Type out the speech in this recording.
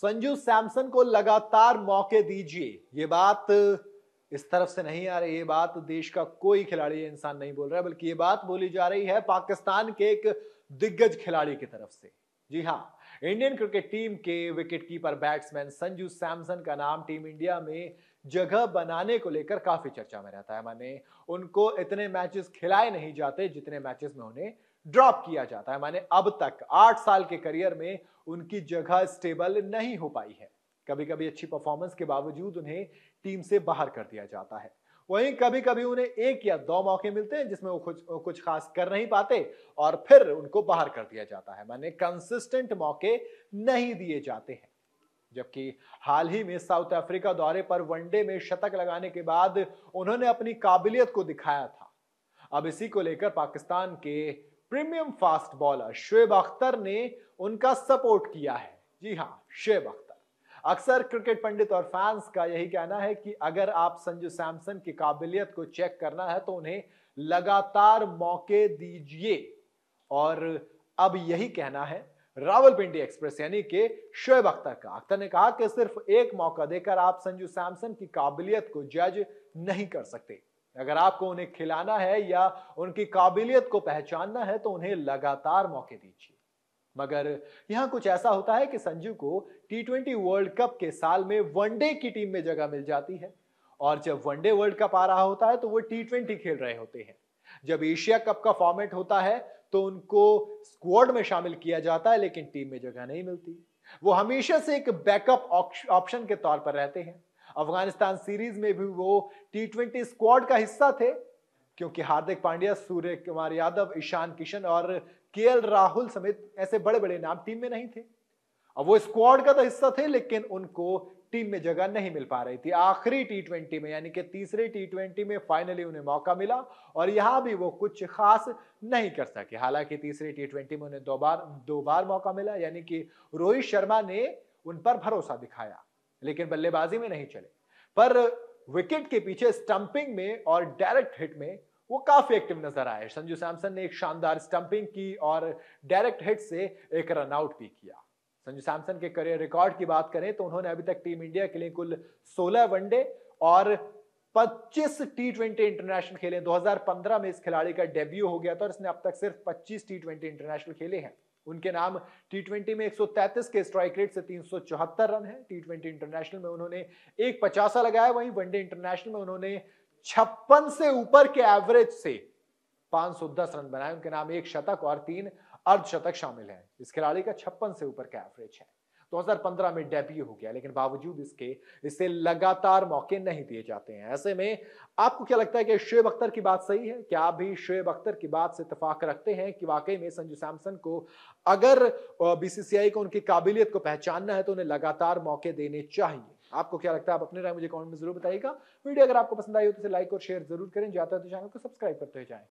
संजू सैमसन को लगातार मौके दीजिए ये बात इस तरफ से नहीं आ रही ये बात देश का कोई खिलाड़ी इंसान नहीं बोल रहा है बल्कि ये बात बोली जा रही है पाकिस्तान के एक दिग्गज खिलाड़ी की तरफ से जी हाँ इंडियन क्रिकेट टीम के विकेटकीपर बैट्समैन संजू सैमसन का नाम टीम इंडिया में जगह बनाने को लेकर काफी चर्चा में रहता है माने उनको इतने मैचेस खिलाए नहीं जाते जितने मैचेस में उन्हें ड्रॉप किया जाता है माने अब तक आठ साल के करियर में उनकी जगह स्टेबल नहीं हो पाई है कभी कभी अच्छी परफॉर्मेंस के बावजूद उन्हें टीम से बाहर कर दिया जाता है वहीं कभी कभी उन्हें एक या दो मौके मिलते हैं जिसमें वो कुछ कुछ खास कर नहीं पाते और फिर उनको बाहर कर दिया जाता है माने कंसिस्टेंट मौके नहीं दिए जाते हैं जबकि हाल ही में साउथ अफ्रीका दौरे पर वनडे में शतक लगाने के बाद उन्होंने अपनी काबिलियत को दिखाया था अब इसी को लेकर पाकिस्तान के premium fast bowler Shoaib Akhtar ने उनका सपोर्ट किया है जी हाँ शुएब अख्तर अक्सर क्रिकेट पंडित और फैंस का यही कहना है कि अगर आप संजू सैमसन की काबिलियत को चेक करना है तो उन्हें लगातार मौके दीजिए और अब यही कहना है रावलपिंडी एक्सप्रेस यानी के शुएब अख्तर का अख्तर ने कहा कि सिर्फ एक मौका देकर आप संजू सैमसन की काबिलियत को जज नहीं कर सकते अगर आपको उन्हें खिलाना है या उनकी काबिलियत को पहचानना है तो उन्हें लगातार मौके दीजिए मगर यहां कुछ ऐसा होता है कि संजू को टी ट्वेंटी वर्ल्ड कप के साल में वनडे की टीम में जगह मिल जाती है और जब वनडे वर्ल्ड कप आ रहा होता है तो वो टी ट्वेंटी खेल रहे होते हैं जब एशिया कप का फॉर्मेट होता है तो उनको स्क्वाड में शामिल किया जाता है लेकिन टीम में जगह नहीं मिलती वो हमेशा से एक बैकअप ऑप्शन के तौर पर रहते हैं अफगानिस्तान सीरीज में भी वो टी ट्वेंटी स्क्वाड का हिस्सा थे क्योंकि हार्दिक पांड्या सूर्य कुमार यादव ईशान किशन और के राहुल समेत ऐसे बड़े बड़े नाम टीम में नहीं थे अब वो स्क्वाड का तो हिस्सा थे लेकिन उनको टीम में जगह नहीं मिल पा रही थी आखिरी टी ट्वेंटी में यानी कि तीसरे टी ट्वेंटी में फाइनली उन्हें मौका मिला और यहां भी वो कुछ खास नहीं कर सके हालांकि तीसरे टी ट्वेंटी में उन्हें दो बार दो बार मौका मिला यानी कि रोहित शर्मा ने उन पर भरोसा दिखाया लेकिन बल्लेबाजी में नहीं चले पर विकेट के पीछे स्टंपिंग में और डायरेक्ट हिट में वो काफी एक्टिव नजर आए संजू सैमसन ने एक शानदार स्टंपिंग की और डायरेक्ट हिट से एक रन आउट भी किया संजू सैमसन के करियर रिकॉर्ड की बात करें तो उन्होंने अभी तक टीम इंडिया के लिए कुल 16 वनडे और 25 टी ट्वेंटी इंटरनेशनल खेले 2015 में इस खिलाड़ी का डेब्यू हो गया था और इसने अब तक सिर्फ 25 टी ट्वेंटी इंटरनेशनल खेले हैं उनके नाम टी ट्वेंटी में 133 के स्ट्राइक रेट से तीन रन है टी ट्वेंटी इंटरनेशनल में उन्होंने एक पचासा लगाया वहीं वनडे इंटरनेशनल में उन्होंने छप्पन से ऊपर के एवरेज से 510 रन बनाए उनके नाम एक शतक और तीन अर्धशतक शामिल है इस खिलाड़ी का छप्पन से ऊपर का एवरेज है 2015 में डेब्यू हो गया लेकिन बावजूद इसके इसे लगातार मौके नहीं दिए जाते हैं ऐसे में आपको क्या लगता है कि शुएब अख्तर की बात सही है क्या आप भी शुएब अख्तर की बात से इतफाक रखते हैं कि वाकई में संजू सैमसन को अगर बीसीसीआई को उनकी काबिलियत को पहचानना है तो उन्हें लगातार मौके देने चाहिए आपको क्या लगता है आप अपने राय मुझे कमेंट में जरूर बताइएगा वीडियो अगर आपको पसंद आई हो तो इसे लाइक और शेयर जरूर करें जाता है तो चैनल को सब्सक्राइब करते जाए जाएं